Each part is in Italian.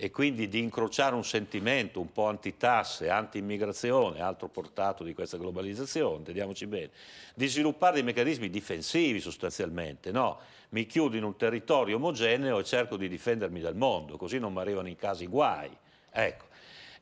e quindi di incrociare un sentimento un po' antitasse, anti-immigrazione, altro portato di questa globalizzazione, teniamoci bene, di sviluppare dei meccanismi difensivi sostanzialmente, no? Mi chiudo in un territorio omogeneo e cerco di difendermi dal mondo, così non mi arrivano in casa i guai. Ecco,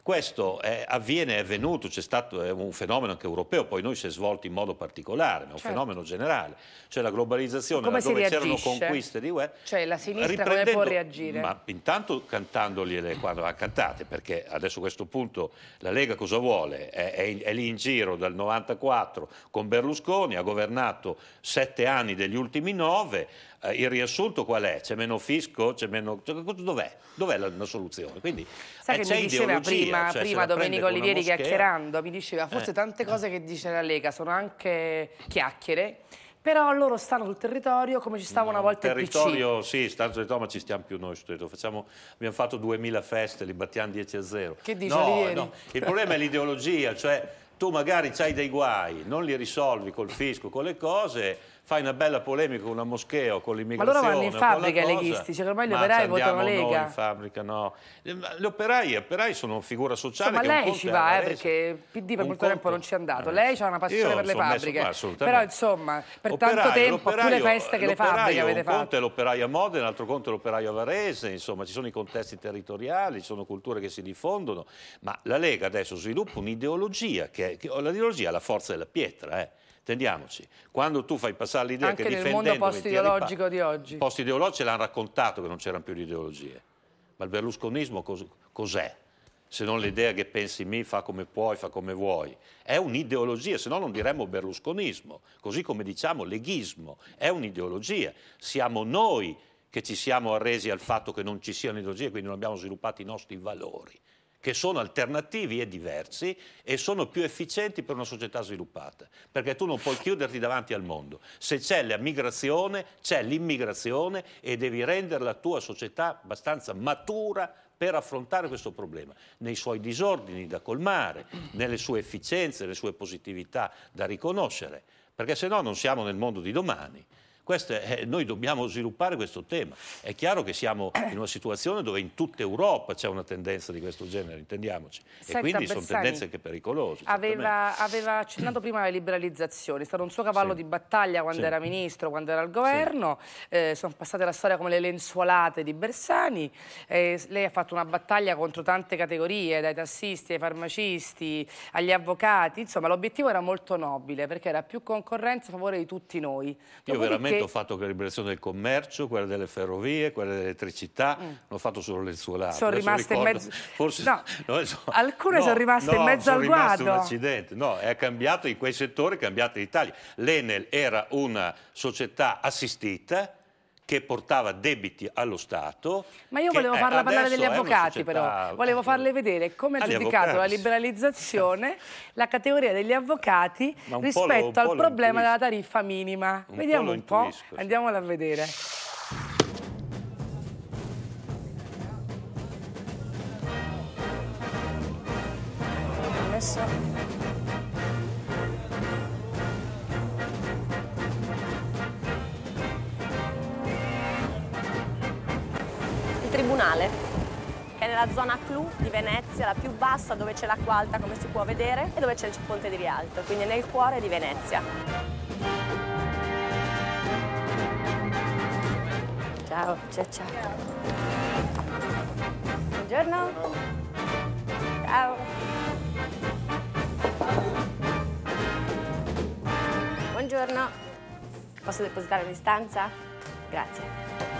questo è, eh, avviene, è avvenuto, c'è stato è eh, un fenomeno anche europeo, poi noi si è svolto in modo particolare, ma è un certo. fenomeno generale. Cioè la globalizzazione, come dove c'erano conquiste di web. Cioè la sinistra come può reagire? Ma intanto cantandogliele quando ha cantate, perché adesso a questo punto la Lega cosa vuole? È, è, è lì in giro dal 94 con Berlusconi, ha governato sette anni degli ultimi nove, eh, il riassunto qual è? C'è meno fisco? C'è meno... Cioè, dov'è? Dov'è la, soluzione? Quindi, Sai eh, che mi diceva prima, cioè prima Domenico Olivieri chiacchierando, mi diceva eh. forse eh. tante cose che dice la Lega sono anche chiacchiere però loro stanno sul territorio come ci stava no, una mm, volta il PC. territorio, sì, stanno sul territorio, ma ci stiamo più noi sul territorio. Facciamo, abbiamo fatto 2000 feste, li battiamo 10 a 0. Che dici no, no. Il problema è l'ideologia, cioè tu magari hai dei guai, non li risolvi col fisco, con le cose fai una bella polemica con una moschea o con l'immigrazione. Ma loro vanno in fabbrica i leghisti, cioè ormai gli operai votano Lega. No, in fabbrica no. Gli operaie, operai sono una figura sociale. Ma lei ci va, eh, perché PD per molto tempo non ci è andato. Eh, lei ha una passione per le fabbriche. Qua, però insomma, per tanto tempo più le feste che le fabbriche avete fatto. Un conto è l'operaio a Modena, un altro conto è l'operaio a Varese, insomma, ci sono i contesti territoriali, ci sono culture che si diffondono, ma la Lega adesso sviluppa un'ideologia che, che l'ideologia ha la forza della pietra, eh intendiamoci, quando tu fai passare l'idea che difendendo... Anche nel mondo post-ideologico pa- di oggi. Post-ideologico ce l'hanno raccontato che non c'erano più le ideologie. Ma il berlusconismo cos- cos'è? Se non l'idea che pensi mi, fa come puoi, fa come vuoi. È un'ideologia, se no non diremmo berlusconismo, così come diciamo leghismo. È un'ideologia. Siamo noi che ci siamo arresi al fatto che non ci siano ideologie, quindi non abbiamo sviluppato i nostri valori che sono alternativi e diversi e sono più efficienti per una società sviluppata, perché tu non puoi chiuderti davanti al mondo. Se c'è la migrazione, c'è l'immigrazione e devi rendere la tua società abbastanza matura per affrontare questo problema, nei suoi disordini da colmare, nelle sue efficienze, nelle sue positività da riconoscere, perché se no non siamo nel mondo di domani è, eh, noi dobbiamo sviluppare questo tema. È chiaro che siamo in una situazione dove in tutta Europa c'è una tendenza di questo genere, intendiamoci. Senta, e quindi Bersani sono tendenze anche pericolose. Aveva, aveva, accennato prima alle liberalizzazioni, è stato un suo cavallo sì. di battaglia quando sì. era ministro, quando era al governo. Sì. Eh, sono passate la storia come le lenzuolate di Bersani. Eh, lei ha fatto una battaglia contro tante categorie, dai tassisti ai farmacisti, agli avvocati. Insomma, l'obiettivo era molto nobile perché era più concorrenza a favore di tutti noi. Dopodiché, Io veramente perché... ho fatto la liberazione del commercio, quella delle ferrovie, quella dell'elettricità, mm. non ho fatto solo le suolate. Sono rimaste in mezzo... Forse... No, no, so... alcune no, sono rimaste in mezzo al guado. No, un accidente. No, è cambiato in quei settori, è cambiata l'Italia. L'Enel era una società assistita, che portava debiti allo Stato. Ma io volevo eh, farla parlare degli avvocati però, volevo farle vedere come ha giudicato la liberalizzazione la categoria degli avvocati rispetto lo, al problema della tariffa minima. Un Vediamo un po', andiamola a vedere. Adesso comunale, che è nella zona clou di Venezia, la più bassa dove c'è l'acqua alta come si può vedere e dove c'è il ponte di Rialto, quindi nel cuore di Venezia. Ciao, ciao, ciao. Buongiorno. Ciao. Buongiorno. Posso depositare l'istanza? Grazie.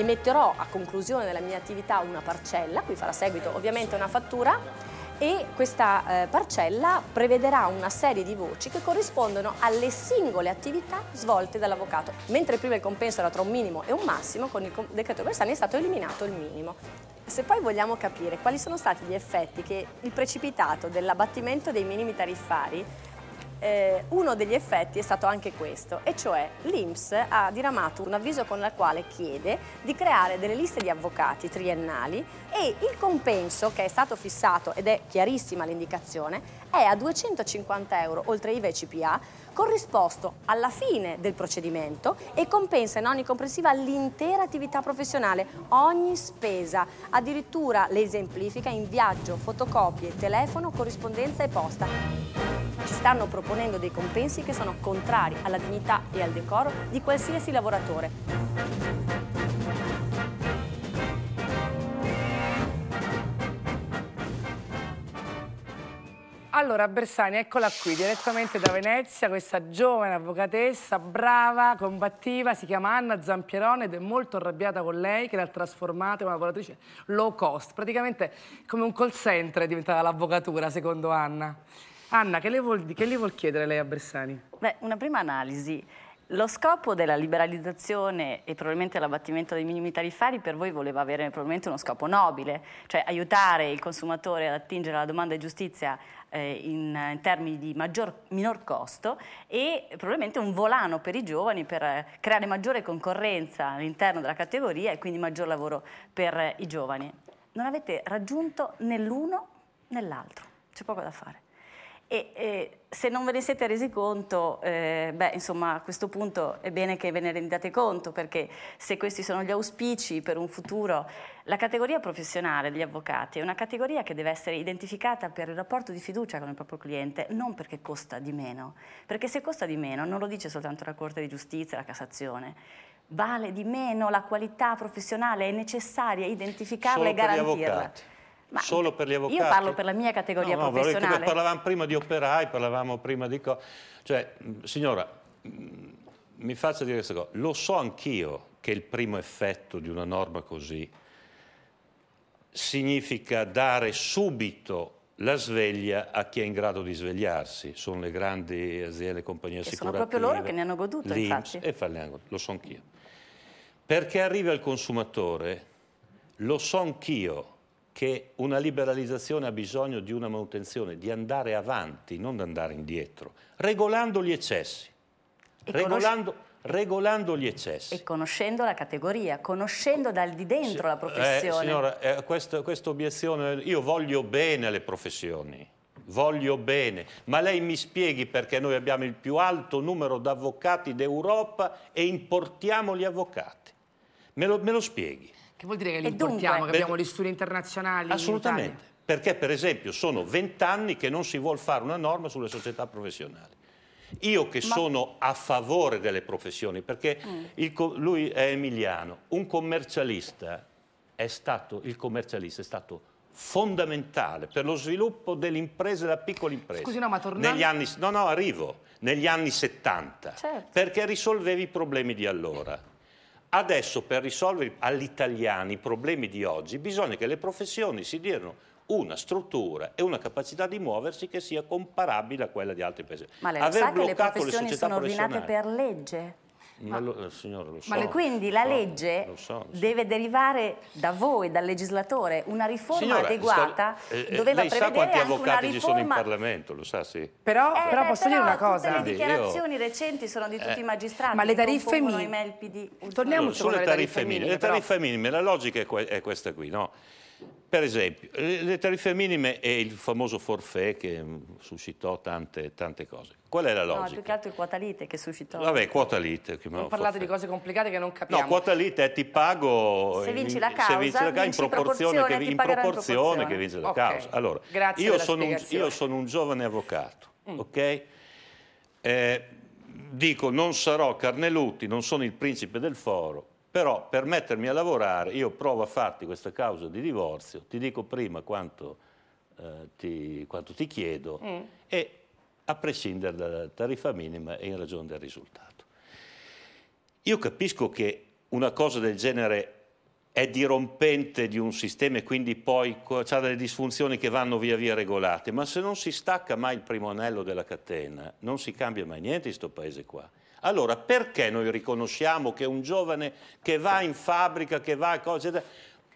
emetterò a conclusione della mia attività una parcella, qui farà seguito ovviamente una fattura, e questa eh, parcella prevederà una serie di voci che corrispondono alle singole attività svolte dall'avvocato. Mentre prima il compenso era tra un minimo e un massimo, con il decreto Bersani è stato eliminato il minimo. Se poi vogliamo capire quali sono stati gli effetti che il precipitato dell'abbattimento dei minimi tariffari eh, uno degli effetti è stato anche questo, e cioè l'Inps ha diramato un avviso con il quale chiede di creare delle liste di avvocati triennali e il compenso che è stato fissato, ed è chiarissima l'indicazione, è a 250 euro oltre IVA e CPA, corrisposto alla fine del procedimento e compensa in ogni comprensiva l'intera attività professionale, ogni spesa, addirittura le esemplifica in viaggio, fotocopie, telefono, corrispondenza e posta stanno proponendo dei compensi che sono contrari alla dignità e al decoro di qualsiasi lavoratore. Allora, Bersani, eccola qui, direttamente da Venezia, questa giovane avvocatessa, brava, combattiva, si chiama Anna Zampierone ed è molto arrabbiata con lei che l'ha trasformata in una lavoratrice low cost, praticamente come un call center è diventata l'avvocatura, secondo Anna. Anna, che le, vuol, che le vuol chiedere lei a Bressani? Beh, una prima analisi. Lo scopo della liberalizzazione e probabilmente l'abbattimento dei minimi tariffari per voi voleva avere probabilmente uno scopo nobile, cioè aiutare il consumatore ad attingere alla domanda di giustizia eh, in, in, termini di maggior, minor costo e probabilmente un volano per i giovani per eh, creare maggiore concorrenza all'interno della categoria e quindi maggior lavoro per eh, i giovani. Non avete raggiunto né l'uno né l'altro, c'è poco da fare. E, e, se non ve ne siete resi conto, eh, beh, insomma, a questo punto è bene che ve ne rendiate conto, perché se questi sono gli auspici per un futuro, la categoria professionale degli avvocati è una categoria che deve essere identificata per il rapporto di fiducia con il proprio cliente, non perché costa di meno. Perché se costa di meno, non lo dice soltanto la Corte di Giustizia, la Cassazione, vale di meno la qualità professionale, è necessaria identificarla Solo e garantirla. Ma solo per gli avvocati? Io parlo per la mia categoria no, no, professionale. parlavamo prima di operai, parlavamo prima di... cioè, signora, mi faccia dire questa cosa. Lo so anch'io che il primo effetto di una norma così significa dare subito la sveglia a chi è in grado di svegliarsi. Sono le grandi aziende, compagnie assicurative. Sono proprio loro che ne hanno goduto, infatti. E falliamo, lo so anch'io. Perché arriva il consumatore, lo so anch'io che una liberalizzazione ha bisogno di una manutenzione, di andare avanti, non di andare indietro, regolando gli eccessi. Regolando, regolando, gli eccessi. E conoscendo la categoria, conoscendo dal di dentro si, la professione. Eh, signora, eh, questa, questa obiezione, io voglio bene alle professioni, voglio bene, ma lei mi spieghi perché noi abbiamo il più alto numero di avvocati d'Europa e importiamo gli avvocati. Me lo, me lo spieghi. Che vuol dire che li e importiamo, dunque, che abbiamo gli studi internazionali? Assolutamente, in perché per esempio sono vent'anni che non si vuole fare una norma sulle società professionali. Io che Ma... sono a favore delle professioni, perché mm. il, lui è emiliano, un commercialista è stato, il commercialista è stato fondamentale per lo sviluppo dell'impresa e della piccola impresa. Scusi, no, ma tornando... Negli anni, no, no, arrivo. Negli anni 70. Certo. Perché risolvevi i problemi di allora. Adesso per risolvere agli italiani i problemi di oggi bisogna che le professioni si diano una struttura e una capacità di muoversi che sia comparabile a quella di altri paesi. Ma lei Aver sa che le professioni le sono ordinate per legge? Ma, lo, eh, signora, lo so. Ma quindi la legge lo so, lo so. deve derivare da voi, dal legislatore, una riforma signora, adeguata sta, eh, eh, doveva lei sa quanti avvocati riforma... ci sono in Parlamento, lo sa, sì. Però, eh, però posso però dire una cosa. le dichiarazioni io... recenti sono di tutti eh, i magistrati. Ma le tariffe minime... Torniamo allora, sulle tariffe minime. Le tariffe minime, la logica è, que è questa qui, no? Per esempio, le tariffe minime e il famoso forfè che mm, suscitò tante, tante cose. Qual è la logica? No, più che altro il quota lite che suscitò. Vabbè, quota lite. Ho parlato di cose complicate che non capiamo. No, quota lite è ti pago se vinci la causa, se vinci la causa vinci in, proporzione, che, in proporzione che vince la okay. causa. Allora, io sono, un, io sono, un, giovane avvocato, mm. ok? Eh, dico, non sarò Carnelutti, non sono il principe del foro, però per mettermi a lavorare io provo a farti questa causa di divorzio, ti dico prima quanto, eh, ti, quanto ti, chiedo mm. e a prescindere dalla tariffa minima e in ragione del risultato. Io capisco che una cosa del genere è dirompente di un sistema e quindi poi ha delle disfunzioni che vanno via via regolate, ma se non si stacca mai il primo anello della catena, non si cambia mai niente in questo paese qua. Allora, perché noi riconosciamo che un giovane che va in fabbrica, che va a cose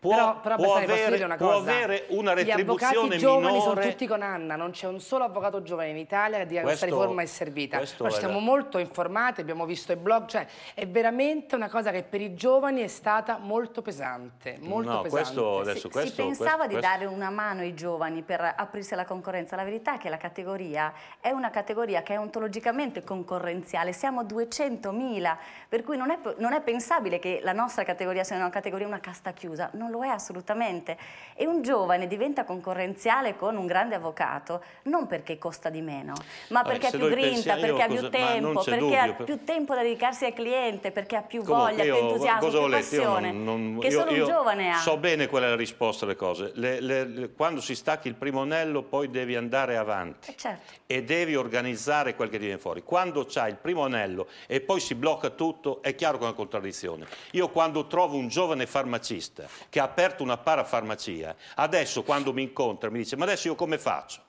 può, però, però può, avere, una può avere, una retribuzione minore. Gli avvocati giovani sono tutti con Anna, non c'è un solo avvocato giovane in Italia di questa riforma è servita. Noi è siamo molto informati, abbiamo visto i blog, cioè è veramente una cosa che per i giovani è stata molto pesante, molto no, pesante. Questo, adesso, si, questo, si pensava questo, di dare una mano ai giovani per aprirsi alla concorrenza, la verità è che la categoria è una categoria che è ontologicamente concorrenziale, siamo a 200.000, per cui non è, non è pensabile che la nostra categoria sia una categoria, una casta chiusa, non lo è assolutamente. E un giovane diventa concorrenziale con un grande avvocato non perché costa di meno, ma perché allora, ha più grinta, perché ha più tempo, perché dubbio, ha più tempo da dedicarsi al cliente, perché ha più Comunque, voglia, io, più entusiasmo, più letto, passione, io non, non, che io, solo un giovane ha. So bene qual è la risposta alle cose. Le, le, le, quando si stacchi il primo anello poi devi andare avanti eh certo. e devi organizzare quel che viene fuori. Quando c'è il primo anello e poi si blocca tutto, è chiaro che è una contraddizione. Io quando trovo un giovane farmacista che ha ha aperto una parafarmacia, adesso quando mi incontra mi dice ma adesso io come faccio?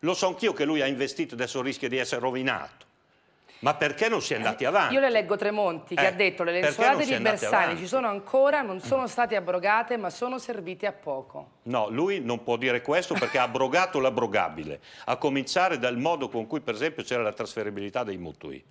Lo so anch'io che lui ha investito, adesso rischia di essere rovinato. Ma perché non si è eh, andati avanti? Io le leggo Tremonti che eh, ha detto le lenzuolate di Bersani ci sono ancora, non sono state abrogate ma sono servite a poco. No, lui non può dire questo perché ha abrogato l'abrogabile, a cominciare dal modo con cui per esempio c'era la trasferibilità dei mutui,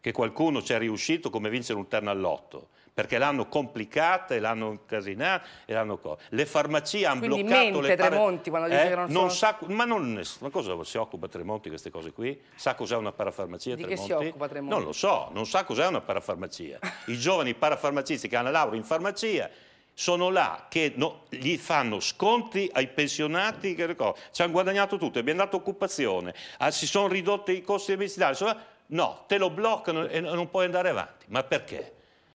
che qualcuno ci è riuscito come vincere un terno all'otto perché l'hanno complicata e l'hanno incasinata e l'hanno co- le farmacie hanno Quindi bloccato mente, le pare... Tremonti quando dice eh? che non, non sono... sa... ma non ma cosa si occupa Tremonti di queste cose qui? Sa cos'è una parafarmacia di Tremonti? Che si occupa Tremonti? Non lo so, non sa cos'è una parafarmacia. I giovani parafarmacisti che hanno la laurea in farmacia sono là che no, gli fanno sconti ai pensionati che ci hanno guadagnato tutto, abbiamo dato occupazione, ah, si sono ridotti i costi medicinali, no, te lo bloccano e non puoi andare avanti. Ma perché?